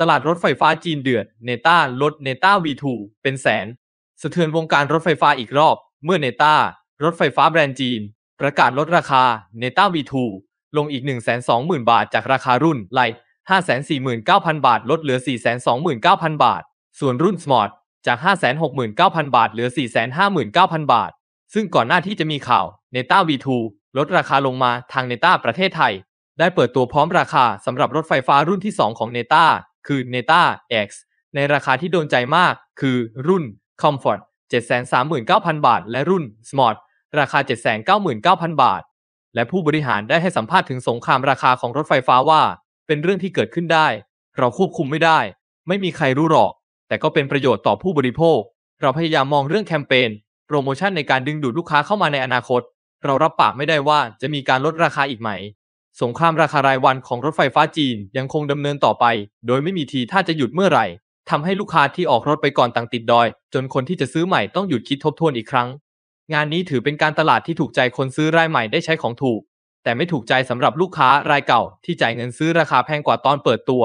ตลาดรถไฟฟ้าจีนเดือดเนต้าลดเนต้า V2 เป็นแสน สะเทือนวงการรถไฟฟ้าอีกรอบ เมื่อเนต้า รถไฟฟ้าแบรนด์จีน ประกาศลดราคา เนต้า V2 ลงอีก 120,000 บาทจากราคารุ่นไลท์549,000 บาท ลดเหลือ 429,000 บาท ส่วนรุ่นสมอร์ทจาก 569,000 บาท เหลือ 459,000 บาท ซึ่งก่อนหน้าที่จะมีข่าว เนต้า V2 ลดราคาลงมาทางเนต้าประเทศไทยได้เปิดตัวพร้อมราคาสำหรับรถไฟฟ้ารุ่นที่2ของเนต้าคือ Neta X ในราคาที่โดนใจมากคือรุ่น Comfort 739,000 บาท และรุ่น Smart ราคา 799,000 บาท และผู้บริหารได้ให้สัมภาษณ์ถึงสงครามราคาของรถไฟฟ้าว่า เป็นเรื่องที่เกิดขึ้นได้ เราควบคุมไม่ได้ ไม่มีใครรู้หรอก แต่ก็เป็นประโยชน์ต่อผู้บริโภค เราพยายามมองเรื่องแคมเปญโปรโมชั่นในการดึงดูดลูกค้าเข้ามาในอนาคต เรารับปากไม่ได้ว่าจะมีการลดราคาอีกไหมสงครามราคารายวันของรถไฟฟ้าจีนยังคงดำเนินต่อไป โดยไม่มีทีท่าจะหยุดเมื่อไหร่ทำให้ลูกค้าที่ออกรถไปก่อนต่างติดดอย จนคนที่จะซื้อใหม่ต้องหยุดคิดทบทวนอีกครั้ง งานนี้ถือเป็นการตลาดที่ถูกใจคนซื้อรายใหม่ได้ใช้ของถูกแต่ไม่ถูกใจสำหรับลูกค้ารายเก่าที่จ่ายเงินซื้อราคาแพงกว่าตอนเปิดตัว